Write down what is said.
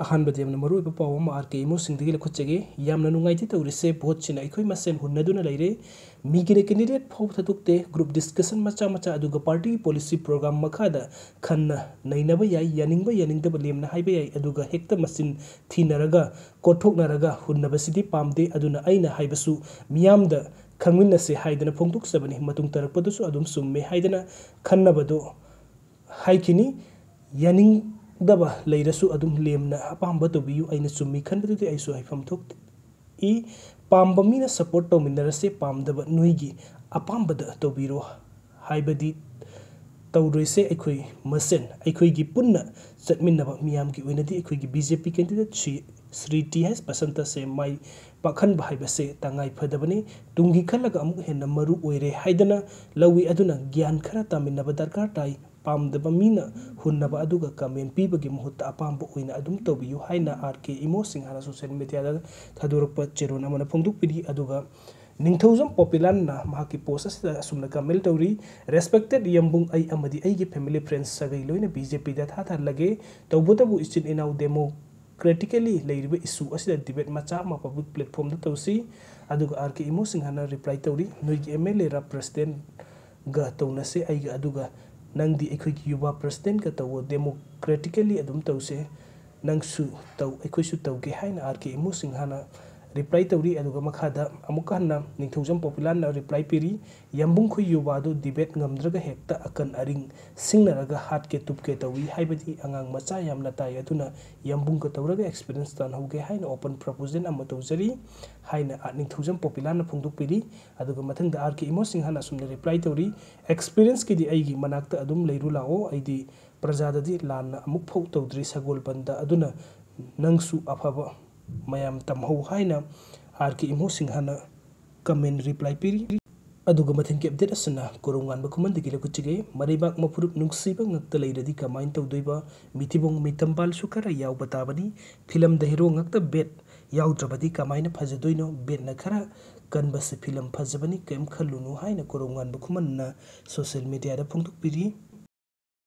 अहमद मरू पाव आर के इमोसिंग लखुचगे तौरी तौरसे भोटसीन अखोई मसेन हूं लेरे मेरे कैंडिडेट फाव थे ग्रुप डिस्कसन मच मच पार्टी पॉलिसी प्रोग्राम मखाद खन्न नैनब याई यानिंगब यानिंगदब लेमना हाइब याई अदुग हेक्त मसिन थीनरगा कोठोकनरगा हुन्नबसिदि पामदे अदुना अइना ꯗꯕ ꯂꯩꯔꯁꯨ ꯑꯗꯨꯝ ꯂꯦꯝꯅ ꯑꯄꯥꯝꯕ ꯇꯧꯕꯤꯌꯨ ꯑꯩꯅ ꯆꯨꯝꯃꯤ ꯈꯟꯕꯗꯨꯗꯤ ꯑꯩꯁꯨ ꯍꯥꯏꯐꯝ ꯊꯣꯛꯏ ꯄꯥꯝꯕ ꯃꯤꯅ ꯁꯞꯄꯣꯔꯠ ꯇꯧꯃꯤꯟꯅꯔꯁꯦ ꯄꯥꯝꯗꯕ ꯅꯣꯏꯒꯤ ꯑꯄꯥꯝꯕꯗ ꯇꯧꯕꯤꯔꯣ ꯍꯥꯏꯕꯗꯤ ꯇꯧꯔꯣꯏꯁꯦ ꯑꯩꯈꯣꯏ ꯃꯁꯦꯟ ꯑꯩꯈꯣꯏꯒꯤ ꯄꯨꯟꯅ ꯆꯠꯃꯤꯟꯅꯕ ꯃꯤꯌꯥꯝꯒꯤ ꯑꯣꯏꯅꯗꯤ ꯑꯩꯈꯣꯏꯒꯤ B J P candidate Shri Shri T S ꯕꯁꯟꯇꯁꯦ ꯃꯥꯏ ꯄꯥꯛꯍꯟꯕ ꯍꯥꯏꯕꯁꯦ ꯇꯉꯥꯏ ꯐꯗꯕꯅꯤ ꯇꯨꯡꯒꯤ ꯈꯜꯂꯒ ꯑꯃꯨꯛ ꯍꯦꯟꯅ ꯃꯔꯨ ꯑꯣꯏꯔꯦ ꯍꯥꯏꯗꯅ ꯂꯧꯏ ꯑꯗꯨꯅ ꯒ꯭ꯌꯥꯟ ꯈꯔ ꯇꯥꯃꯤꯟꯅꯕ ꯗꯔꯀꯥꯔ ꯇꯥꯏ पादीन हूं कमें पीबी महुत अपाम तबू है R K Imo Singh social media थदरप चेरो निथौजम पोपीलाना की पोस्ट असम कमें तौरी रेस्पेक्टेड यमबूंग फेमिली फ्रेंड सगै लोन बी जे पीद थाथे तब तब इचि इनाव डेमोक्रेटिकली इसू डिबेट मचा पब्लिक प्लेटफॉर्म तौसी R K Imo Singh reply तौरी नई की एम एल ए रा प्रेसीडेंट तौना से नंगी युवा प्रेसीडेंट तौ डेमोक्रेटिकली तौसे नंगे तौगे हैं आर के इमु सिंह ꯔꯤꯄ꯭ꯂꯥꯏ ꯇꯧꯔꯤ ꯑꯗꯨꯒ ꯃꯈꯥꯗ ꯑꯃꯨꯛꯀ ꯍꯟꯅ ꯅꯤꯡꯊꯧꯖꯝ ꯄꯣꯄꯤꯂꯥꯟꯅ ꯔꯤꯄ꯭ꯂꯥꯏ ꯄꯤꯔꯤ ꯌꯥꯝꯕꯨꯡ ꯈꯨꯌꯨꯕ ꯑꯗꯨ ꯗꯤꯕꯦꯠ ꯉꯝꯗ꯭ꯔꯒ ꯍꯦꯛꯇ ꯑꯀꯟ ꯑꯔꯤꯡ ꯁꯤꯡꯅꯔꯒ ꯍꯥꯠꯀꯦ ꯇꯨꯞꯀꯦ ꯇꯧꯏ ꯍꯥꯏꯕꯗꯤ ꯑꯉꯥꯡ ꯃꯆꯥ ꯌꯥꯝꯅ ꯇꯥꯏ ꯑꯗꯨꯅ ꯌꯥꯝꯕꯨꯡꯒ ꯇꯧꯔꯒ ꯑꯦꯛꯁꯄꯤꯔꯤꯌꯦꯟꯁ ꯇꯥꯟꯍꯧꯒꯦ ꯍꯥꯏꯅ ꯑꯣꯄꯟ ꯄ꯭ꯔꯄꯣꯖꯦꯜ ꯑꯃ ꯇꯧꯖꯔꯤ ꯍꯥꯏꯅ ꯅꯤꯡꯊꯧꯖꯝ ꯄꯣꯄꯤꯂꯥꯟꯅ ꯐꯣꯡꯗꯣꯛꯄꯤꯔꯤ ꯑꯗꯨꯒ ꯃꯊꯪꯗ ꯑꯥꯔ ꯀꯦ ꯏꯃꯣꯁꯤꯡꯍꯅ ꯑꯁꯨꯝꯅ ꯔꯤꯄ꯭ꯂꯥꯏ ꯇꯧꯔꯤ ꯑꯦꯛꯁꯄꯤꯔꯤꯌꯦꯟꯁꯀꯤꯗꯤ ꯑꯩꯒꯤ ꯃꯅꯥꯛꯇ ꯑꯗꯨꯝ ꯂꯩꯔꯨ ꯂꯥꯛꯑꯣ ꯑꯩꯗꯤ ꯄ꯭ꯔꯖꯥꯗꯗꯤ ꯂꯥꯟꯅ ꯑꯃꯨꯛꯐꯥꯎ ꯇꯧꯗ꯭ꯔꯤ ꯁꯒꯣꯜꯕꯟꯗ ꯑꯗꯨꯅ ꯅꯪꯁꯨ ꯑꯐꯕ ꯃꯌꯥꯝ ꯇꯝꯍꯧ ꯍꯥꯏꯅ ꯑꯥꯔ ꯀꯦ ꯏꯃꯣꯁꯤꯡ ꯍꯥꯟꯅ ꯀꯃꯦꯟ ꯔꯤꯄ꯭ꯂꯥꯏ ꯄꯤꯔꯤ ꯑꯗꯨꯒ ꯃꯊꯪꯒꯤ ꯑꯞꯗꯦꯠ ꯑꯁꯤꯅ ꯀꯣꯔꯧ ꯉꯥꯟꯕ ꯈꯨꯃꯟꯗꯒꯤ ꯂꯧꯈꯠꯆꯒꯦ ꯃꯔꯩꯕꯥꯛ ꯃꯐꯨꯔꯨꯞ ꯅꯨꯡꯁꯤꯕ ꯉꯥꯛꯇ ꯂꯩꯔꯗꯤ ꯀꯃꯥꯏꯅ ꯇꯧꯗꯣꯏꯕ ꯃꯤꯊꯤꯕꯣꯡ ꯃꯤꯇꯝꯕꯥꯜꯁꯨ ꯈꯔ ꯌꯥꯎꯕ ꯇꯥꯕꯅꯤ ꯐꯤꯂꯝꯗ ꯍꯦꯔꯣ ꯉꯥꯛꯇ ꯕꯦꯠ ꯌꯥꯎꯗ꯭ꯔꯕꯗꯤ ꯀꯃꯥꯏꯅ ꯐꯖꯗꯣꯏꯅꯣ ꯕꯦꯠꯅ ꯈꯔ ꯀꯟꯕꯁꯤ ꯐꯤꯂꯝ ꯐꯖꯕꯅꯤ ꯀꯔꯤꯝ ꯈꯜꯂꯨꯅꯨ ꯍꯥꯏꯅ ꯀꯣꯔꯧ ꯉꯥꯟꯕ ꯈꯨꯃꯟꯅ ꯁꯣꯁꯤꯌꯦꯜ ꯃꯦꯗꯤꯌꯥꯗ ꯐꯣꯡꯗꯣꯛꯄꯤꯔꯤ